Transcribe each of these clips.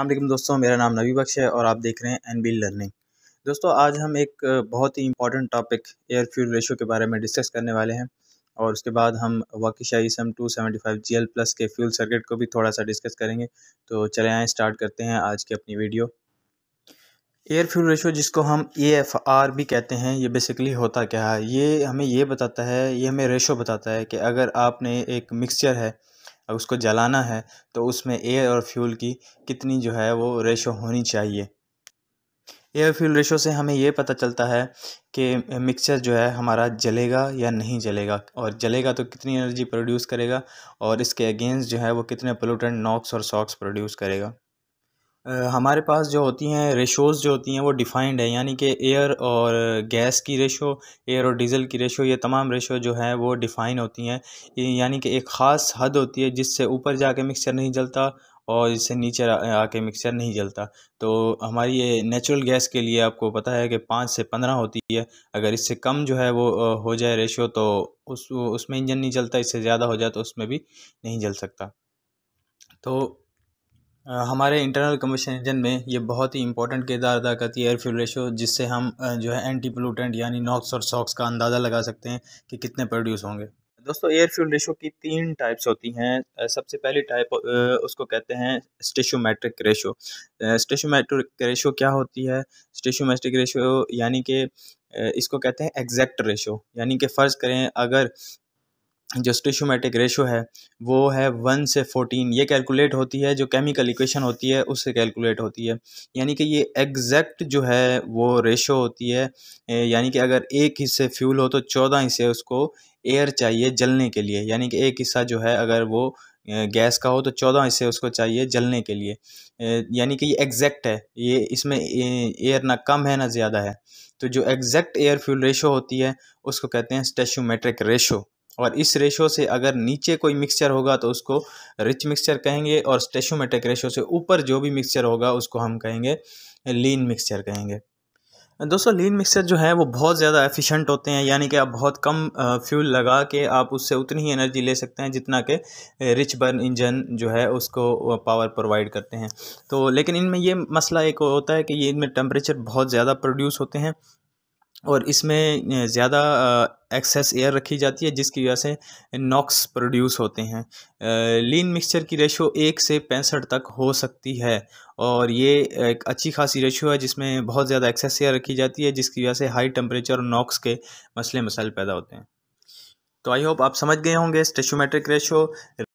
असलम दोस्तों मेरा नाम नबी बख्श है और आप देख रहे हैं एन लर्निंग दोस्तों आज हम एक बहुत ही important topic air fuel ratio के बारे में डिस्कस करने वाले हैं और उसके बाद हम Waukesha M two seventy five G L plus के फ्यूल सर्किट को भी थोड़ा सा डिस्कस करेंगे तो चले आएँ स्टार्ट करते हैं आज की अपनी वीडियो एयर फ्यूल रेशो जिसको हम ए एफ आर भी कहते हैं ये बेसिकली होता क्या है ये हमें ये बताता है ये हमें रेशो बताता है कि अगर आपने एक मिक्सचर है उसको जलाना है तो उसमें एयर और फ्यूल की कितनी जो है वो रेशो होनी चाहिए एयर फ्यूल रेशो से हमें ये पता चलता है कि मिक्सचर जो है हमारा जलेगा या नहीं जलेगा और जलेगा तो कितनी एनर्जी प्रोड्यूस करेगा और इसके अगेंस्ट जो है वो कितने पोलूटेंट नॉक्स और सॉक्स प्रोड्यूस करेगा हमारे पास जो होती हैं रेशोज़ जो होती हैं वो डिफ़ाइंड है यानी कि एयर और गैस की रेशो एयर और डीज़ल की रेशो ये तमाम रेशो जो है वो डिफ़ाइन होती हैं यानी कि एक ख़ास हद होती है जिससे ऊपर जाके मिक्सचर नहीं जलता और इससे नीचे आके मिक्सचर नहीं जलता तो हमारी ये नेचुरल गैस के लिए आपको पता है कि पाँच से पंद्रह होती है अगर इससे कम जो है वो हो जाए रेशो तो उस उसमें इंजन नहीं चलता इससे ज़्यादा हो जाए तो उसमें भी नहीं जल सकता तो हमारे इंटरनल कम्बशन इंजन में ये बहुत ही इंपॉर्टेंट किरदार अदा करती है एयर फ्यूल रेशो जिससे हम जो है एंटी पोलूटेंट यानी नॉक्स और सॉक्स का अंदाज़ा लगा सकते हैं कि कितने प्रोड्यूस होंगे दोस्तों एयर फ्यूल रेशो की तीन टाइप्स होती हैं सबसे पहली टाइप उसको कहते हैं स्टेशोमेट्रिक रेशो स्टेशोमेट्रिक रेशो क्या होती है स्टेशोमेट्रिक रेशो यानी कि इसको कहते हैं एग्जैक्ट रेशो यानी कि फ़र्ज़ करें अगर जो स्टिशोमेटिक रेशो है वो है वन से फोर्टीन ये कैलकुलेट होती है जो केमिकल इक्वेशन होती है उससे कैलकुलेट होती है यानी कि ये एग्जैक्ट जो है वो रेशो होती है यानी कि अगर एक हिस्से फ्यूल हो तो चौदह हिस्से उसको एयर चाहिए जलने के लिए यानी कि एक हिस्सा जो है अगर वो गैस का हो तो चौदह हिस्से उसको चाहिए जलने के लिए यानी कि ये एग्जैक्ट है ये इसमें एयर ना कम है ना ज़्यादा है तो जो एग्जैक्ट एयर फ्यूल रेशो होती है उसको कहते हैं स्टेशोमेट्रिक रेशो और इस रेशो से अगर नीचे कोई मिक्सचर होगा तो उसको रिच मिक्सचर कहेंगे और स्टेशोमेटिक रेशो से ऊपर जो भी मिक्सचर होगा उसको हम कहेंगे लीन मिक्सचर कहेंगे दोस्तों लीन मिक्सचर जो है वो बहुत ज़्यादा एफिशिएंट होते हैं यानी कि आप बहुत कम फ्यूल लगा के आप उससे उतनी ही एनर्जी ले सकते हैं जितना के रिच बर्न इंजन जो है उसको पावर प्रोवाइड करते हैं तो लेकिन इनमें ये मसला एक होता है कि ये इनमें टेम्परेचर बहुत ज़्यादा प्रोड्यूस होते हैं और इसमें ज़्यादा एक्सेस एयर रखी जाती है जिसकी वजह से नॉक्स प्रोड्यूस होते हैं लीन मिक्सचर की रेशो एक से पैंसठ तक हो सकती है और ये एक अच्छी खासी रेशो है जिसमें बहुत ज़्यादा एक्सेस एयर रखी जाती है जिसकी वजह से हाई टेम्परेचर और नॉक्स के मसले मसाइल पैदा होते हैं तो आई होप आप समझ गए होंगे स्टेशोमेट्रिक रेशो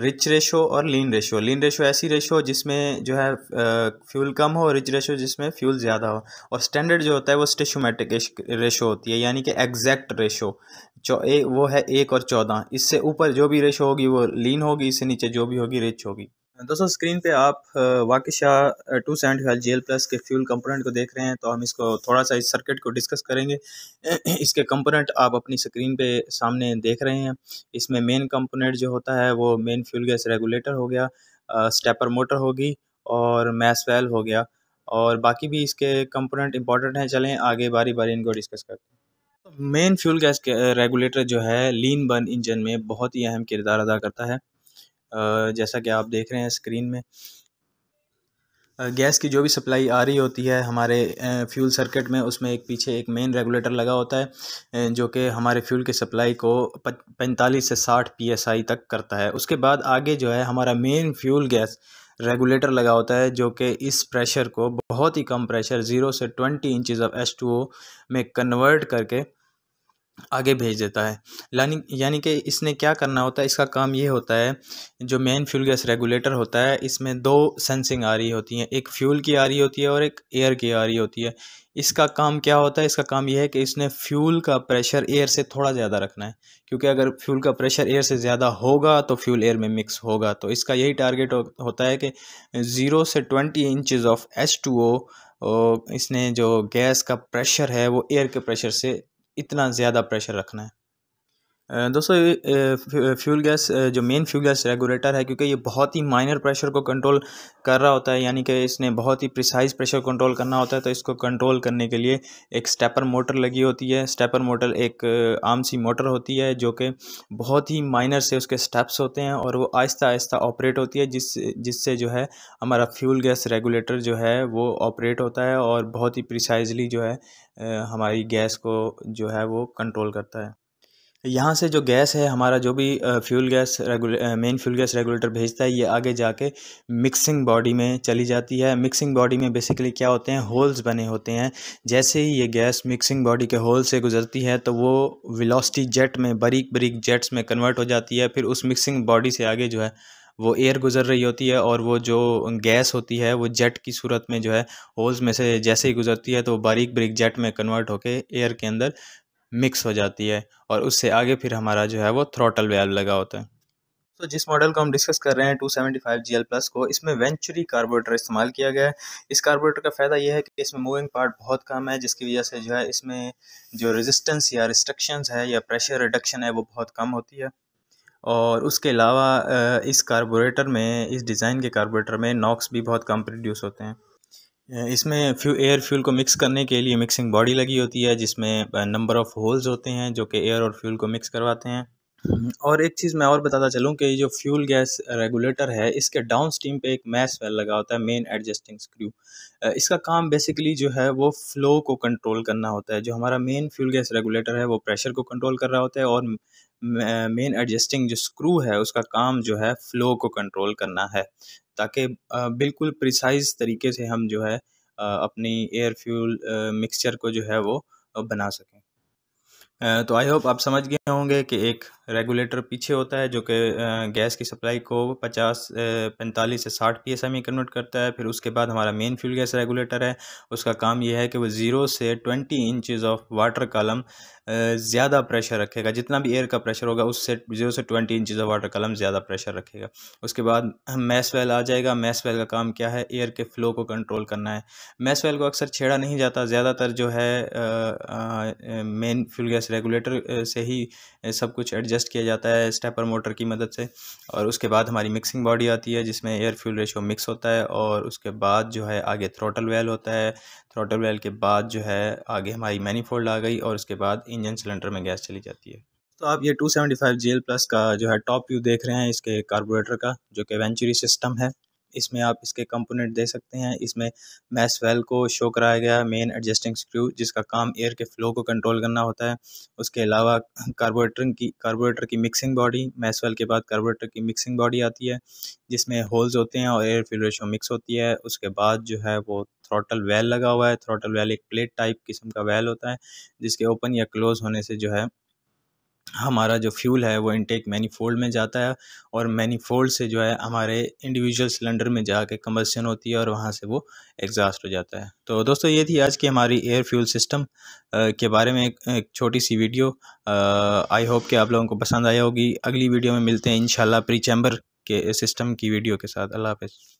रिच रेशो और लीन रेशो लीन रेशो ऐसी रेशो जिसमें जो है फ्यूल कम हो रिच रेशो जिसमें फ्यूल ज़्यादा हो और स्टैंडर्ड जो होता है वो स्टेशोमेट्रिक रेशो होती है यानी कि एग्जैक्ट रेशो चौ ए, वो है एक और चौदह इससे ऊपर जो भी रेशो होगी वो लीन होगी इससे नीचे जो भी होगी रिच होगी दोस्तों स्क्रीन पे आप शाह टू सेंट हेल जी प्लस के फ्यूल कंपोनेंट को देख रहे हैं तो हम इसको थोड़ा सा इस सर्किट को डिस्कस करेंगे इसके कंपोनेंट आप अपनी स्क्रीन पे सामने देख रहे हैं इसमें मेन कंपोनेंट जो होता है वो मेन फ्यूल गैस रेगुलेटर हो गया स्टेपर मोटर होगी और मैस वेल हो गया और बाकी भी इसके कंपोनेंट इंपॉर्टेंट हैं चलें आगे बारी बारी इनको डिस्कस करते हैं मेन फ्यूल गैस रेगुलेटर जो है लीन बर्न इंजन में बहुत ही अहम किरदार अदा करता है जैसा कि आप देख रहे हैं स्क्रीन में गैस की जो भी सप्लाई आ रही होती है हमारे फ्यूल सर्किट में उसमें एक पीछे एक मेन रेगुलेटर लगा होता है जो कि हमारे फ्यूल की सप्लाई को पैंतालीस से साठ पीएसआई तक करता है उसके बाद आगे जो है हमारा मेन फ्यूल गैस रेगुलेटर लगा होता है जो कि इस प्रेशर को बहुत ही कम प्रेशर ज़ीरो से twenty inches of H two O में कन्वर्ट करके आगे भेज देता है यानी यानी कि इसने क्या करना होता है इसका काम ये होता है जो मेन फ्यूल गैस रेगुलेटर होता है इसमें दो सेंसिंग आ रही होती हैं एक फ्यूल की आ रही होती है और एक एयर की आ रही होती है इसका काम क्या होता है इसका काम यह है कि इसने फ्यूल का प्रेशर एयर से थोड़ा ज़्यादा रखना है क्योंकि अगर फ्यूल का प्रेशर एयर से ज़्यादा होगा तो फ्यूल एयर में मिक्स होगा तो इसका यही टारगेट हो, होता है कि ज़ीरो से twenty inches of H two O इसने जो गैस का प्रेशर है वो एयर के प्रेशर से इतना ज़्यादा प्रेशर रखना है दोस्तों फ्यूल गैस जो मेन फ्यूल गैस रेगुलेटर है क्योंकि ये बहुत ही माइनर प्रेशर को कंट्रोल कर रहा होता है यानी कि इसने बहुत ही प्रिसाइज प्रेशर कंट्रोल करना होता है तो इसको कंट्रोल करने के लिए एक स्टेपर मोटर लगी होती है स्टेपर मोटर एक आम सी मोटर होती है जो कि बहुत ही माइनर से उसके स्टेप्स होते हैं और वो आहिस्ता आहिस्ता ऑपरेट होती है जिस जिससे जो है हमारा फ्यूल गैस रेगुलेटर जो है वो ऑपरेट होता है और बहुत ही प्रिसाइजली जो है हमारी गैस को जो है वो कंट्रोल करता है यहाँ से जो गैस है हमारा जो भी fuel gas regulator main fuel gas regulator भेजता है ये आगे जाके मिक्सिंग बॉडी में चली जाती है मिक्सिंग बॉडी में बेसिकली क्या होते हैं होल्स बने होते हैं जैसे ही ये गैस मिक्सिंग बॉडी के होल से गुजरती है तो वो विलोसटी जेट में बारीक बरीक जेट्स में कन्वर्ट हो जाती है फिर उस मिक्सिंग बॉडी से आगे जो है वो एयर गुजर रही होती है और वो जो गैस होती है वो जेट की सूरत में जो है होल्स में से जैसे ही गुजरती है तो वो बारीक ब्रिक जेट में कन्वर्ट होकर एयर के अंदर मिक्स हो जाती है और उससे आगे फिर हमारा जो है वो थ्रोटल वेल्व लगा होता है तो जिस मॉडल को हम डिस्कस कर रहे हैं 275 सेवेंटी प्लस को इसमें वेंचुरी कार्बोरेटर इस्तेमाल किया गया है इस कार्बोरेटर का फ़ायदा यह है कि इसमें मूविंग पार्ट बहुत कम है जिसकी वजह से जो है इसमें जो रेजिस्टेंस या रिस्ट्रिक्शंस है या प्रेशर रिडक्शन है वो बहुत कम होती है और उसके अलावा इस कार्बोरेटर में इस डिज़ाइन के कार्बोरेटर में नॉक्स भी बहुत कम प्रोड्यूस होते हैं इसमें फ्यू एयर फ्यूल को मिक्स करने के लिए मिक्सिंग बॉडी लगी होती है जिसमें नंबर ऑफ़ होल्स होते हैं जो कि एयर और फ्यूल को मिक्स करवाते हैं और एक चीज़ मैं और बताता चलूँ कि जो फ्यूल गैस रेगुलेटर है इसके डाउन स्टीम पर एक मैस वेल लगा होता है मेन एडजस्टिंग स्क्रू इसका काम बेसिकली जो है वो फ्लो को कंट्रोल करना होता है जो हमारा मेन फ्यूल गैस रेगुलेटर है वो प्रेशर को कंट्रोल कर रहा होता है और मेन एडजस्टिंग जो स्क्रू है उसका काम जो है फ़्लो को कंट्रोल करना है ताकि बिल्कुल प्रिसाइज तरीके से हम जो है अपनी एयर फ्यूल मिक्सचर को जो है वो बना सकें तो आई होप आप समझ गए होंगे कि एक रेगुलेटर पीछे होता है जो कि गैस की सप्लाई को 50 पैंतालीस से 60 पीएसआई में कन्वर्ट करता है फिर उसके बाद हमारा मेन फ्यूल गैस रेगुलेटर है उसका काम यह है कि वो ज़ीरो से 20 इंचेस ऑफ वाटर कलम ज़्यादा प्रेशर रखेगा जितना भी एयर का प्रेशर होगा उससे ज़ीरो से ट्वेंटी इंचज़ ऑफ वाटर कलम ज़्यादा प्रेशर रखेगा उसके बाद मैसवेल आ जाएगा मैसवेल का काम क्या है एयर के फ्लो को कंट्रोल करना है मैसवेल को अक्सर छेड़ा नहीं जाता ज़्यादातर जो है मेन फ्यूल गैस रेगुलेटर से ही सब कुछ एडजस्ट एडजस्ट किया जाता है स्टेपर मोटर की मदद से और उसके बाद हमारी मिक्सिंग बॉडी आती है जिसमें एयर फ्यूल रेशो मिक्स होता है और उसके बाद जो है आगे थ्रोटल वेल होता है थ्रोटल वेल के बाद जो है आगे हमारी मैनीफोल्ड आ गई और उसके बाद इंजन सिलेंडर में गैस चली जाती है तो आप ये 275 सेवेंटी प्लस का जो है टॉप व्यू देख रहे हैं इसके कार्बोरेटर का जो कि वेंचुरी सिस्टम है इसमें आप इसके कंपोनेंट दे सकते हैं इसमें मैस वेल को शो कराया गया है मेन एडजस्टिंग स्क्रू जिसका काम एयर के फ्लो को कंट्रोल करना होता है उसके अलावा कार्बोरेटर की कार्बोरेटर की मिक्सिंग बॉडी मैस वेल के बाद कार्बोरेटर की मिक्सिंग बॉडी आती है जिसमें होल्स होते हैं और एयर फिलेशो मिक्स होती है उसके बाद जो है वो थ्रोटल वेल लगा हुआ है थ्रोटल वेल एक प्लेट टाइप किस्म का वेल होता है जिसके ओपन या क्लोज होने से जो है हमारा जो फ्यूल है वो इनटेक मैनीफोल्ड में जाता है और मैनीफोल्ड से जो है हमारे इंडिविजुअल सिलेंडर में जाके कम्बसन होती है और वहाँ से वो एग्जास्ट हो जाता है तो दोस्तों ये थी आज की हमारी एयर फ्यूल सिस्टम के बारे में एक, छोटी सी वीडियो आई होप कि आप लोगों को पसंद आया होगी अगली वीडियो में मिलते हैं इन प्री चैम्बर के सिस्टम की वीडियो के साथ अल्लाह हाफ